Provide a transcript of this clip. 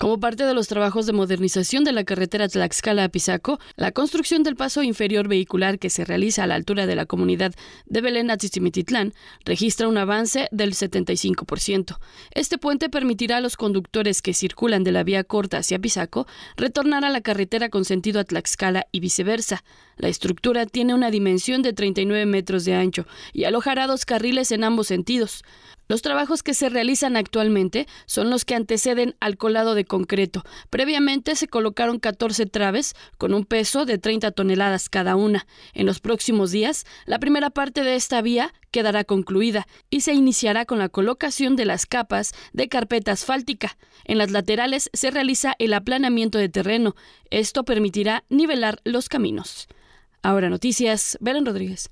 Como parte de los trabajos de modernización de la carretera Tlaxcala a la construcción del paso inferior vehicular que se realiza a la altura de la comunidad de Belén Atzitzimititlán registra un avance del 75%. Este puente permitirá a los conductores que circulan de la vía corta hacia Pisaco retornar a la carretera con sentido a Tlaxcala y viceversa. La estructura tiene una dimensión de 39 metros de ancho y alojará dos carriles en ambos sentidos. Los trabajos que se realizan actualmente son los que anteceden al colado de concreto. Previamente se colocaron 14 traves con un peso de 30 toneladas cada una. En los próximos días, la primera parte de esta vía quedará concluida y se iniciará con la colocación de las capas de carpeta asfáltica. En las laterales se realiza el aplanamiento de terreno. Esto permitirá nivelar los caminos. Ahora noticias, Belén Rodríguez.